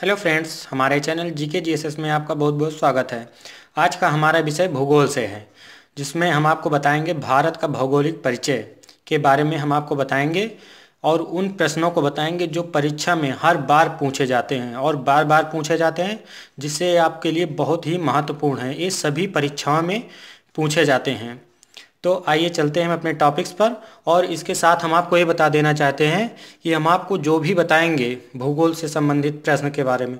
hello friends हमारे channel G K G S S में आपका बहुत बहुत स्वागत है आज का हमारा विषय भूगोल से है जिसमें हम आपको बताएंगे भारत का भौगोलिक परिचय के बारे में हम आपको बताएंगे और उन प्रश्नों को बताएंगे जो परीक्षा में हर बार पूछे जाते हैं और बार बार पूछे जाते हैं जिससे आपके लिए बहुत ही महत्वपूर्ण है ये सभी परीक्षाओं में पूछे जाते हैं तो आइए चलते हैं हम अपने टॉपिक्स पर और इसके साथ हम आपको ये बता देना चाहते हैं कि हम आपको जो भी बताएंगे भूगोल से संबंधित प्रश्न के बारे में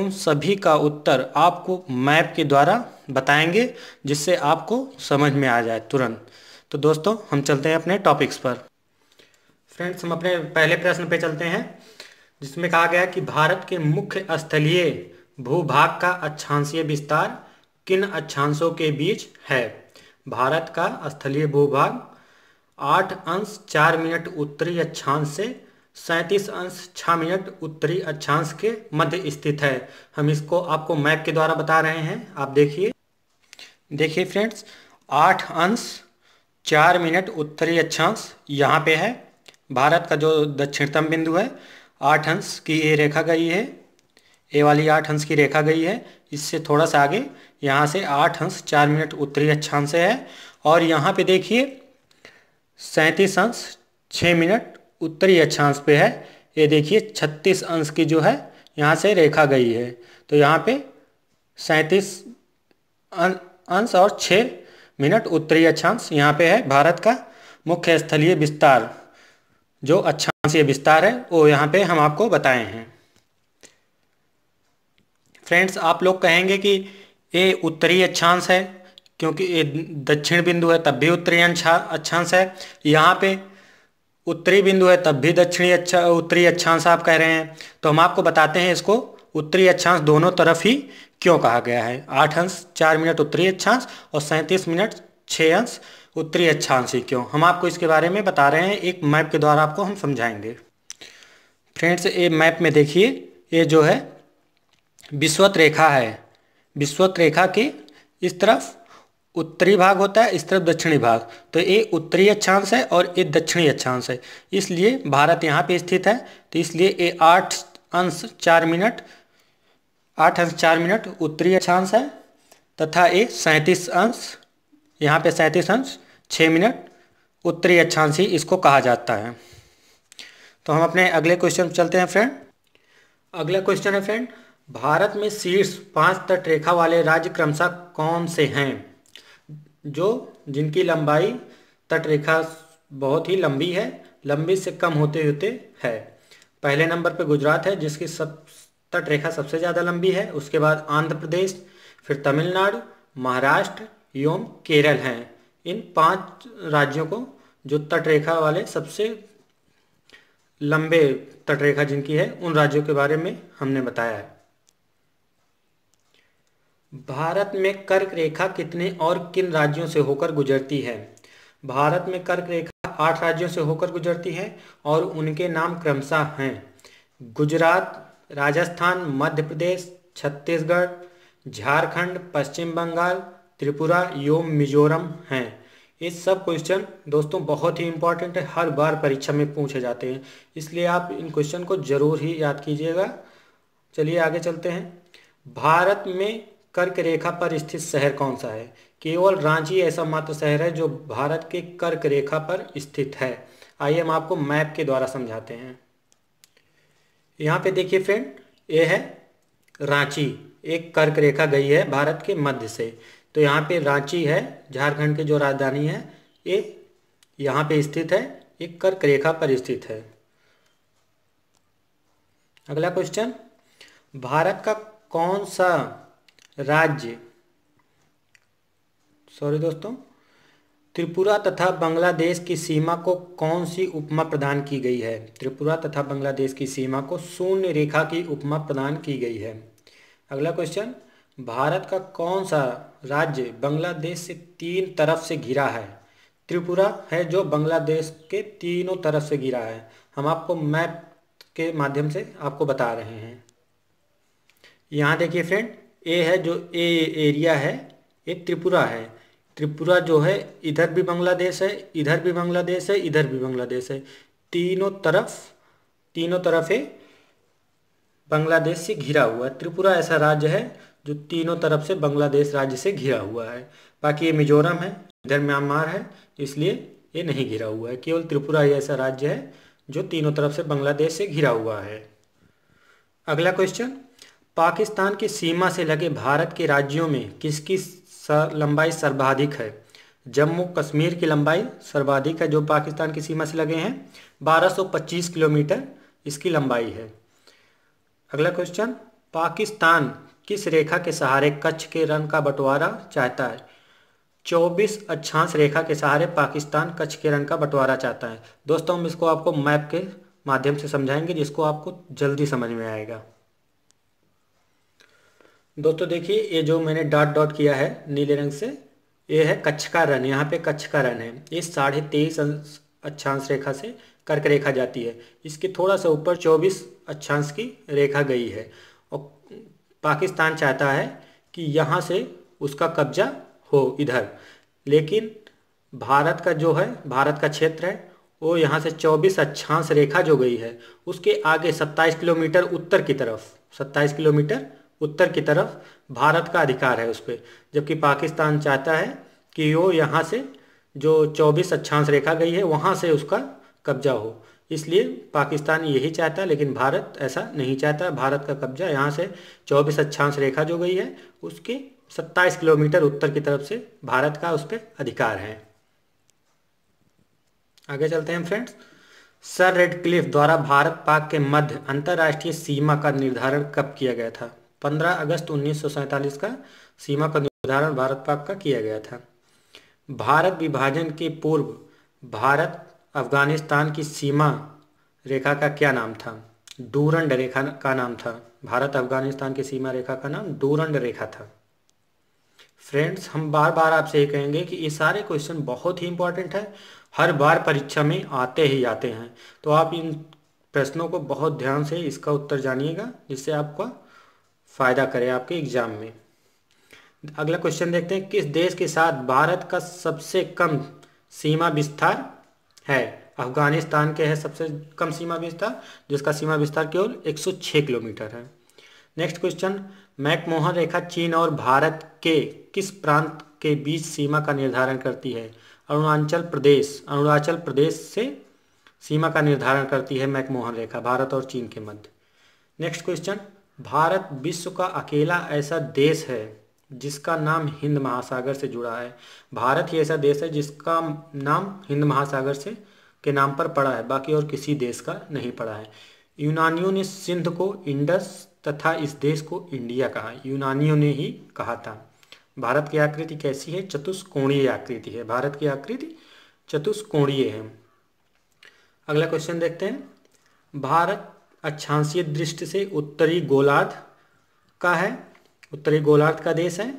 उन सभी का उत्तर आपको मैप के द्वारा बताएंगे जिससे आपको समझ में आ जाए तुरंत तो दोस्तों हम चलते हैं अपने टॉपिक्स पर फ्रेंड्स हम अपने पहले प्रश्न पर चलते हैं जिसमें कहा गया कि भारत के मुख्य स्थलीय भूभाग का अच्छांशीय विस्तार किन अच्छांशों के बीच है भारत का स्थलीय भूभाग आठ अंश चार मिनट उत्तरी अक्षांश से सैंतीस अंश छः मिनट उत्तरी अक्षांश के मध्य स्थित है हम इसको आपको मैप के द्वारा बता रहे हैं आप देखिए देखिए फ्रेंड्स आठ अंश चार मिनट उत्तरी अक्षांश यहाँ पे है भारत का जो दक्षिणतम बिंदु है आठ अंश की ये रेखा गई है ये वाली आठ अंश की रेखा गई है इससे थोड़ा सा आगे यहाँ से आठ अंश चार मिनट उत्तरी अक्षांश है और यहाँ पे देखिए सैंतीस अंश छः मिनट उत्तरी अक्षांश पे है ये देखिए छत्तीस अंश की जो है यहाँ से रेखा गई है तो यहाँ पे सैंतीस अं-, अंश और छः मिनट उत्तरी अक्षांश यहाँ पे है भारत का मुख्य स्थलीय विस्तार जो ये विस्तार है वो यहाँ पे हम आपको बताए हैं फ्रेंड्स आप लोग कहेंगे कि ये उत्तरी अक्षांश है क्योंकि ये दक्षिण बिंदु है तब भी उत्तरी अक्षांश है यहाँ पे उत्तरी बिंदु है तब भी दक्षिणी अच्छा उत्तरी अक्षांश आप कह रहे हैं तो हम आपको बताते हैं इसको उत्तरी अक्षांश दोनों तरफ ही क्यों कहा गया है आठ अंश चार मिनट उत्तरी अक्षांश और सैंतीस मिनट छः अंश उत्तरी अक्षांश ही क्यों हम आपको इसके बारे में बता रहे हैं एक मैप के द्वारा आपको हम समझाएंगे फ्रेंड्स ये मैप में देखिए ये जो है विश्वत रेखा है विश्वत रेखा के इस तरफ उत्तरी भाग होता है इस तरफ दक्षिणी भाग तो ये उत्तरी अक्षांश है और ये दक्षिणी अक्षांश है इसलिए भारत यहाँ पे स्थित है तो इसलिए ये आठ अंश चार मिनट आठ अंश चार मिनट उत्तरी अक्षांश है तथा ये सैंतीस अंश यहाँ पे सैंतीस अंश छः मिनट उत्तरी अक्षांश ही इसको कहा जाता है तो हम अपने अगले क्वेश्चन चलते हैं फ्रेंड अगला क्वेश्चन है फ्रेंड भारत में शीर्ष पांच तटरेखा वाले राज्य क्रमशः कौन से हैं जो जिनकी लंबाई तटरेखा बहुत ही लंबी है लंबी से कम होते होते है पहले नंबर पे गुजरात है जिसकी सब तटरेखा सबसे ज़्यादा लंबी है उसके बाद आंध्र प्रदेश फिर तमिलनाडु महाराष्ट्र एवं केरल हैं इन पांच राज्यों को जो तटरेखा वाले सबसे लंबे तटरेखा जिनकी है उन राज्यों के बारे में हमने बताया है भारत में कर्क रेखा कितने और किन राज्यों से होकर गुजरती है भारत में कर्क रेखा आठ राज्यों से होकर गुजरती है और उनके नाम क्रमशः हैं गुजरात राजस्थान मध्य प्रदेश छत्तीसगढ़ झारखंड पश्चिम बंगाल त्रिपुरा एवं मिजोरम हैं ये सब क्वेश्चन दोस्तों बहुत ही इम्पॉर्टेंट है हर बार परीक्षा में पूछे जाते हैं इसलिए आप इन क्वेश्चन को जरूर ही याद कीजिएगा चलिए आगे चलते हैं भारत में कर्क रेखा पर स्थित शहर कौन सा है केवल रांची ऐसा मात्र शहर है जो भारत के कर्क रेखा पर स्थित है आइए हम आपको मैप के द्वारा समझाते हैं यहाँ पे देखिए फ्रेंड ये है रांची एक कर्क रेखा गई है भारत के मध्य से तो यहाँ पे रांची है झारखंड की जो राजधानी है ये यहाँ पे स्थित है एक कर्क रेखा पर स्थित है अगला क्वेश्चन भारत का कौन सा राज्य सॉरी दोस्तों त्रिपुरा तथा बांग्लादेश की सीमा को कौन सी उपमा प्रदान की गई है त्रिपुरा तथा बांग्लादेश की सीमा को शून्य रेखा की उपमा प्रदान की गई है अगला क्वेश्चन भारत का कौन सा राज्य बांग्लादेश से तीन तरफ से घिरा है त्रिपुरा है जो बांग्लादेश के तीनों तरफ से घिरा है हम आपको मैप के माध्यम से आपको बता रहे हैं यहाँ देखिए फ्रेंड ए है जो ए एरिया है ये त्रिपुरा है त्रिपुरा जो है इधर भी बांग्लादेश है इधर भी बांग्लादेश है इधर भी बांग्लादेश है तीनों तरफ तीनों तरफ है बांग्लादेश से घिरा हुआ है त्रिपुरा ऐसा राज्य है जो तीनों तरफ से बांग्लादेश राज्य से घिरा हुआ है बाकी ये मिजोरम है इधर म्यांमार है इसलिए ये नहीं घिरा हुआ है केवल त्रिपुरा ही ऐसा राज्य है जो तीनों तरफ से बांग्लादेश से घिरा हुआ है अगला क्वेश्चन पाकिस्तान की सीमा से लगे भारत के राज्यों में किसकी सर, लंबाई सर्वाधिक है जम्मू कश्मीर की लंबाई सर्वाधिक है जो पाकिस्तान की सीमा से लगे हैं 1225 किलोमीटर इसकी लंबाई है अगला क्वेश्चन पाकिस्तान किस रेखा के सहारे कच्छ के रन का बंटवारा चाहता है 24 अक्षांश रेखा के सहारे पाकिस्तान कच्छ के रन का बंटवारा चाहता है दोस्तों हम इसको आपको मैप के माध्यम से समझाएंगे जिसको आपको जल्दी समझ में आएगा दोस्तों देखिए ये जो मैंने डॉट डॉट किया है नीले रंग से ये है कच्छ का रन यहाँ पे कच्छ का रन है ये साढ़े तेईस अच्छांश रेखा से कर्क रेखा जाती है इसके थोड़ा सा ऊपर चौबीस अच्छांश की रेखा गई है और पाकिस्तान चाहता है कि यहाँ से उसका कब्जा हो इधर लेकिन भारत का जो है भारत का क्षेत्र है वो यहाँ से 24 अच्छांश रेखा जो गई है उसके आगे 27 किलोमीटर उत्तर की तरफ 27 किलोमीटर उत्तर की तरफ भारत का अधिकार है उस पर जबकि पाकिस्तान चाहता है कि वो यहाँ से जो 24 अक्षांश रेखा गई है वहाँ से उसका कब्जा हो इसलिए पाकिस्तान यही चाहता है लेकिन भारत ऐसा नहीं चाहता भारत का कब्जा यहाँ से 24 अक्षांश रेखा जो गई है उसके 27 किलोमीटर उत्तर की तरफ से भारत का उस पर अधिकार है आगे चलते हैं फ्रेंड्स सर रेड क्लिफ द्वारा भारत पाक के मध्य अंतर्राष्ट्रीय सीमा का निर्धारण कब किया गया था 15 अगस्त उन्नीस का सीमा का निर्धारण भारत पाक का किया गया था भारत विभाजन के पूर्व भारत अफगानिस्तान की सीमा रेखा का क्या नाम था डूरंड रेखा का नाम था भारत अफगानिस्तान की सीमा रेखा का नाम डूरंड रेखा था फ्रेंड्स हम बार बार आपसे ये कहेंगे कि ये सारे क्वेश्चन बहुत ही इंपॉर्टेंट है हर बार परीक्षा में आते ही आते हैं तो आप इन प्रश्नों को बहुत ध्यान से इसका उत्तर जानिएगा जिससे आपका फ़ायदा करे आपके एग्ज़ाम में अगला क्वेश्चन देखते हैं किस देश के साथ भारत का सबसे कम सीमा विस्तार है अफगानिस्तान के है सबसे कम सीमा विस्तार जिसका सीमा विस्तार केवल 106 किलोमीटर है नेक्स्ट क्वेश्चन मैकमोहन रेखा चीन और भारत के किस प्रांत के बीच सीमा का निर्धारण करती है अरुणाचल प्रदेश अरुणाचल प्रदेश से सीमा का निर्धारण करती है मैकमोहन रेखा भारत और चीन के मध्य नेक्स्ट क्वेश्चन भारत विश्व का अकेला ऐसा देश है जिसका नाम हिंद महासागर से जुड़ा है भारत ही ऐसा देश है जिसका नाम हिंद महासागर से के नाम पर पड़ा है बाकी और किसी देश का नहीं पड़ा है यूनानियों ने सिंध को इंडस तथा इस देश को इंडिया कहा यूनानियों ने ही कहा था भारत की आकृति कैसी है चतुष्कोणीय आकृति है भारत की आकृति चतुष्कोणीय है अगला क्वेश्चन देखते हैं भारत अक्षांशीय दृष्टि से उत्तरी गोलार्ध का है उत्तरी गोलार्ध का देश है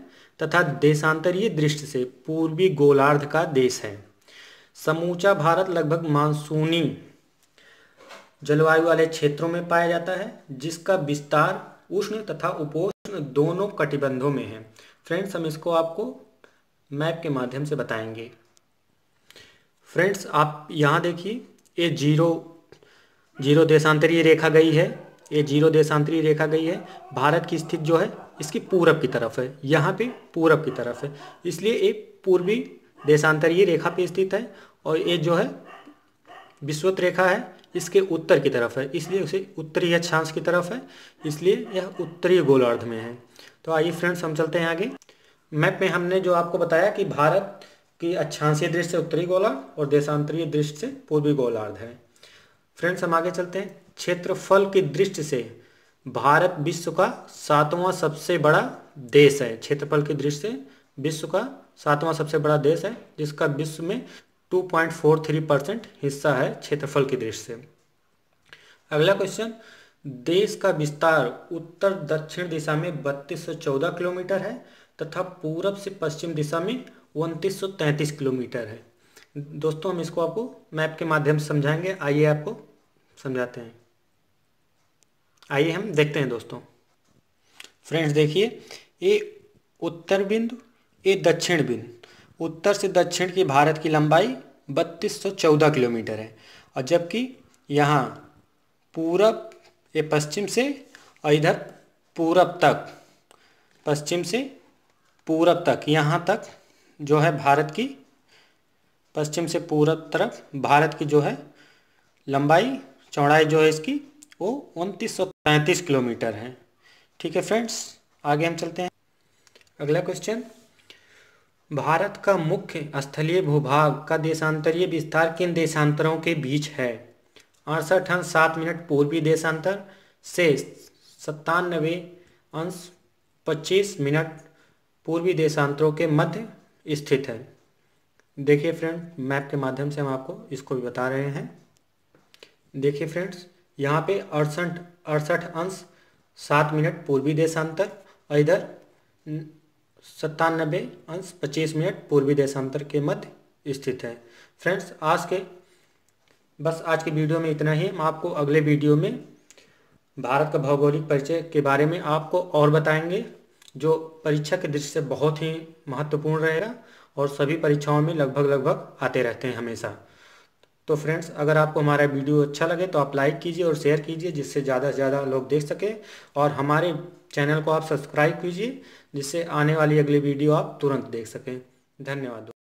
तथा देशांतरीय दृष्टि से पूर्वी गोलार्ध का देश है समूचा भारत लगभग मानसूनी जलवायु वाले क्षेत्रों में पाया जाता है जिसका विस्तार उष्ण तथा उपोष्ण दोनों कटिबंधों में है फ्रेंड्स हम इसको आपको मैप के माध्यम से बताएंगे फ्रेंड्स आप यहाँ देखिए ये जीरो जीरो देशांतरीय रेखा गई है ये जीरो देशांतरीय रेखा गई है भारत की स्थिति जो है इसकी पूरब की तरफ है यहाँ पे पूरब की तरफ है इसलिए ये पूर्वी देशांतरीय रेखा पे स्थित है और ये जो है विश्वत रेखा है इसके उत्तर की तरफ है इसलिए उसे उत्तरी अक्षांश की तरफ है इसलिए यह उत्तरी गोलार्ध में है तो आइए फ्रेंड्स हम चलते हैं आगे मैप में हमने जो आपको बताया कि भारत की अक्षांशीय दृष्टि से उत्तरी गोलार्ध और देशांतरीय दृष्टि से पूर्वी गोलार्ध है फ्रेंड्स हम आगे चलते हैं क्षेत्रफल की दृष्टि से भारत विश्व का सातवां सबसे बड़ा देश है क्षेत्रफल की दृष्टि से विश्व का सातवां सबसे बड़ा देश है जिसका विश्व में 2.43 परसेंट हिस्सा है क्षेत्रफल की दृष्टि से अगला क्वेश्चन देश का विस्तार उत्तर दक्षिण दिशा में बत्तीस किलोमीटर है तथा पूरब से पश्चिम दिशा में उनतीस किलोमीटर है दोस्तों हम इसको आपको मैप के माध्यम से समझाएंगे आइए आपको समझाते हैं आइए हम देखते हैं दोस्तों फ्रेंड्स देखिए ये उत्तर बिंदु ये दक्षिण बिंदु उत्तर से दक्षिण की भारत की लंबाई 3214 किलोमीटर है और जबकि यहाँ पूरब ये पश्चिम से और इधर पूरब तक पश्चिम से पूरब तक यहाँ तक जो है भारत की पश्चिम से पूरब तरफ भारत की जो है लंबाई चौड़ाई जो है इसकी वो उनतीस सौ पैंतीस किलोमीटर है ठीक है फ्रेंड्स आगे हम चलते हैं अगला क्वेश्चन भारत का मुख्य स्थलीय भूभाग का देशांतरीय विस्तार किन देशांतरों के बीच है अड़सठ अंश सात मिनट पूर्वी देशांतर से सत्तानवे अंश पच्चीस मिनट पूर्वी देशांतरों के मध्य स्थित है देखिए फ्रेंड मैप के माध्यम से हम आपको इसको भी बता रहे हैं देखिए फ्रेंड्स यहाँ पे अड़सठ अड़सठ अंश सात मिनट पूर्वी देशांतर और इधर सत्तानबे अंश पच्चीस मिनट पूर्वी देशांतर के मध्य स्थित है फ्रेंड्स आज के बस आज के वीडियो में इतना ही हम आपको अगले वीडियो में भारत का भौगोलिक परिचय के बारे में आपको और बताएंगे जो परीक्षा के दृष्टि से बहुत ही महत्वपूर्ण रहेगा और सभी परीक्षाओं में लगभग लगभग आते रहते हैं हमेशा तो फ्रेंड्स अगर आपको हमारा वीडियो अच्छा लगे तो आप लाइक कीजिए और शेयर कीजिए जिससे ज़्यादा से ज़्यादा लोग देख सकें और हमारे चैनल को आप सब्सक्राइब कीजिए जिससे आने वाली अगली वीडियो आप तुरंत देख सकें धन्यवाद